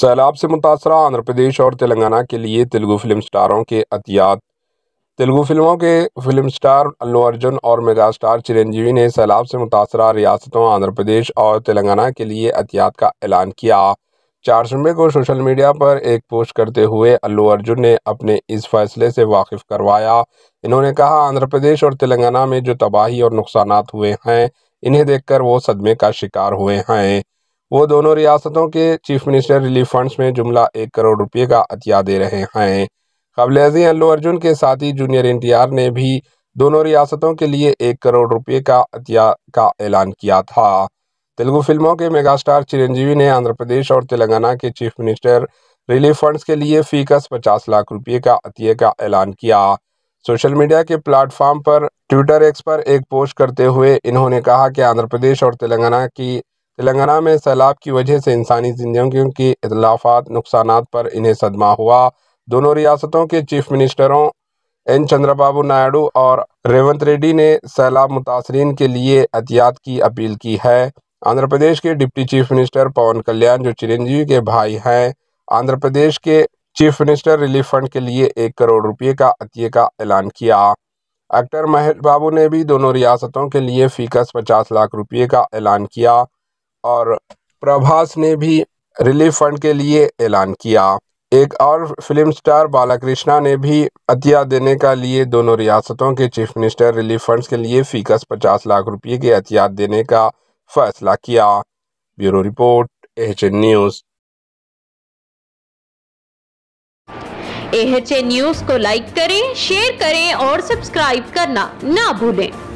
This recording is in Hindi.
सैलाब से मुतासर आंध्र प्रदेश और तेलंगाना के लिए तेलुगु फिल्म स्टारों के अतियात तेलुगु फिल्मों के फिल्म स्टार अल्लू अर्जुन और मेगा स्टार चिरंजीवी ने सैलाब से मुतासर रियासतों आंध्र प्रदेश और तेलंगाना के लिए अतियात का ऐलान किया चारशंबे को सोशल मीडिया पर एक पोस्ट करते हुए अल्लू अर्जुन ने अपने इस फैसले से वाकिफ़ करवाया इन्होंने कहा आंध्र प्रदेश और तेलंगाना में जो तबाही और नुकसान हुए हैं इन्हें देखकर वो सदमे का शिकार हुए हैं वो दोनों रियासतों के चीफ मिनिस्टर रिलीफ फंड्स में जुमला एक करोड़ रुपये का अतिया दे रहे हैं कबल अजी अल्लू अर्जुन के साथी जूनियर एन टी आर ने भी दोनों रियासतों के लिए एक करोड़ रुपये का अतिया का ऐलान किया था तेलुगु फिल्मों के मेगास्टार चिरंजीवी ने आंध्र प्रदेश और तेलंगाना के चीफ मिनिस्टर रिलीफ फंड्स के लिए फीकस पचास लाख रुपये का अतिये का ऐलान किया सोशल मीडिया के प्लेटफॉर्म पर ट्विटर एक्स पर एक पोस्ट करते हुए इन्होंने कहा कि आंध्र प्रदेश और तेलंगाना की तेलंगाना में सैलाब की वजह से इंसानी जिंदगियों के इतलाफात नुकसान पर इन्हें सदमा हुआ दोनों रियासतों के चीफ मिनिस्टरों एन चंद्रबाबू नायडू और रेवंत रेड्डी ने सैलाब मुतासरी के लिए एहतियात की अपील की है आंध्र प्रदेश के deputy chief minister Pawan Kalyan जो चिरंजीवी के भाई हैं आंध्र प्रदेश के चीफ मिनिस्टर रिलीफ फंड के लिए एक करोड़ रुपये का अतिये का ऐलान किया एक्टर महेश बाबू ने भी दोनों रियासतों के लिए फीकस पचास लाख रुपये का ऐलान किया और प्रभास ने भी रिलीफ फंड के लिए ऐलान किया एक और फिल्म स्टार बालाकृष्णा ने भी अतिया देने का लिए दोनों रियासतों के चीफ मिनिस्टर रिलीफ फंड्स के लिए फीकस पचास लाख रुपये के एहतियात देने का फैसला किया bureau report H news H news को लाइक करें शेयर करें और सब्सक्राइब करना ना भूलें